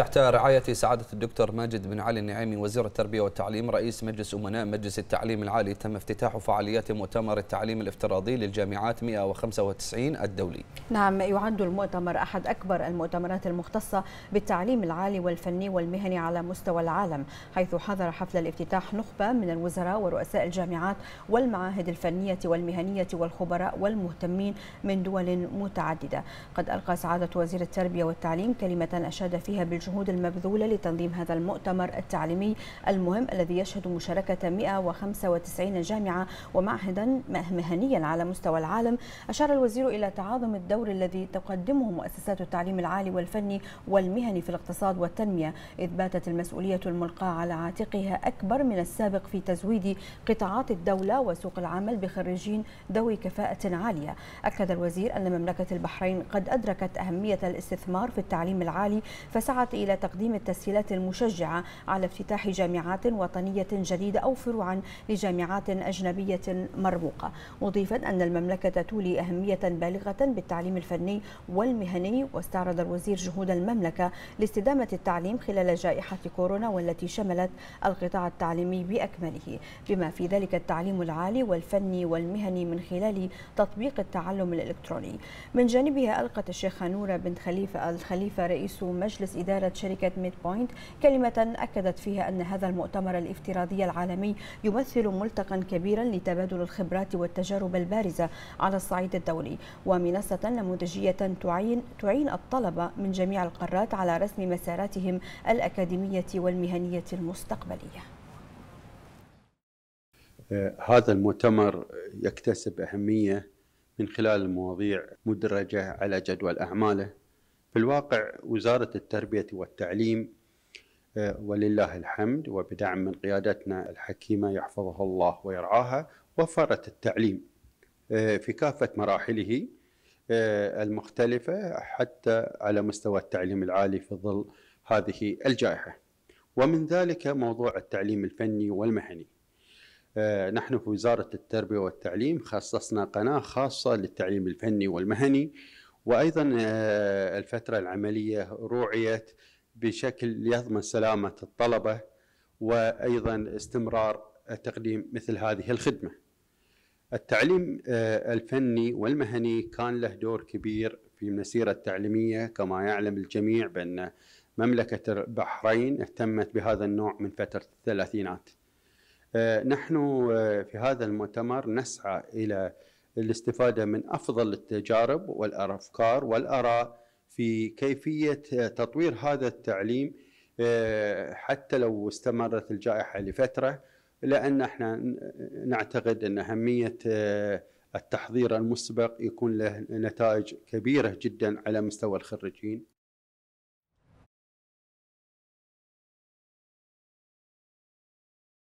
تحت رعاية سعادة الدكتور ماجد بن علي النعيمي وزير التربية والتعليم رئيس مجلس أمناء مجلس التعليم العالي تم افتتاح فعاليات مؤتمر التعليم الافتراضي للجامعات 195 الدولي نعم يعد المؤتمر أحد أكبر المؤتمرات المختصة بالتعليم العالي والفني والمهني على مستوى العالم حيث حضر حفل الافتتاح نخبة من الوزراء ورؤساء الجامعات والمعاهد الفنية والمهنية والخبراء والمهتمين من دول متعددة قد ألقى سعادة وزير التربية والتعليم كلمة أشاد فيها بالجهود الجهود المبذولة لتنظيم هذا المؤتمر التعليمي المهم الذي يشهد مشاركة 195 جامعة ومعهدا مهنيا على مستوى العالم أشار الوزير إلى تعاظم الدور الذي تقدمه مؤسسات التعليم العالي والفني والمهني في الاقتصاد والتنمية إذ باتت المسؤولية الملقاة على عاتقها أكبر من السابق في تزويد قطاعات الدولة وسوق العمل بخريجين ذوي كفاءة عالية أكد الوزير أن مملكة البحرين قد أدركت أهمية الاستثمار في التعليم العالي فسعت إلى تقديم التسهيلات المشجعة على افتتاح جامعات وطنية جديدة أو فروعا لجامعات أجنبية مرموقة مضيفا أن المملكة تولي أهمية بالغة بالتعليم الفني والمهني واستعرض الوزير جهود المملكة لاستدامة التعليم خلال جائحة كورونا والتي شملت القطاع التعليمي بأكمله بما في ذلك التعليم العالي والفني والمهني من خلال تطبيق التعلم الإلكتروني من جانبها ألقت الشيخة نورة بنت خليفة الخليفة رئيس مجلس إدارة أشارت شركة ميد بوينت كلمة أكدت فيها أن هذا المؤتمر الافتراضي العالمي يمثل ملتقا كبيرا لتبادل الخبرات والتجارب البارزة على الصعيد الدولي ومنصة نموذجية تعين تعين الطلبة من جميع القارات على رسم مساراتهم الأكاديمية والمهنية المستقبلية آه، هذا المؤتمر يكتسب أهمية من خلال المواضيع مدرجة على جدول أعماله في الواقع وزارة التربية والتعليم آه، ولله الحمد وبدعم من قيادتنا الحكيمة يحفظها الله ويرعاها وفرت التعليم آه، في كافة مراحله آه، المختلفة حتى على مستوى التعليم العالي في ظل هذه الجائحة ومن ذلك موضوع التعليم الفني والمهني نحن في وزارة التربية والتعليم خصصنا قناة خاصة للتعليم الفني والمهني وايضا آه، الفتره العمليه روعيت بشكل يضمن سلامه الطلبه وايضا استمرار تقديم مثل هذه الخدمه. التعليم آه، الفني والمهني كان له دور كبير في المسيره التعليميه كما يعلم الجميع بان مملكه البحرين اهتمت بهذا النوع من فتره الثلاثينات. آه، نحن في هذا المؤتمر نسعى الى للاستفادة من أفضل التجارب والأفكار والآراء في كيفية تطوير هذا التعليم آه، حتى لو استمرت الجائحة لفترة لأن احنا نعتقد أن أهمية آه، التحضير المسبق يكون له نتائج كبيرة جدا على مستوى الخريجين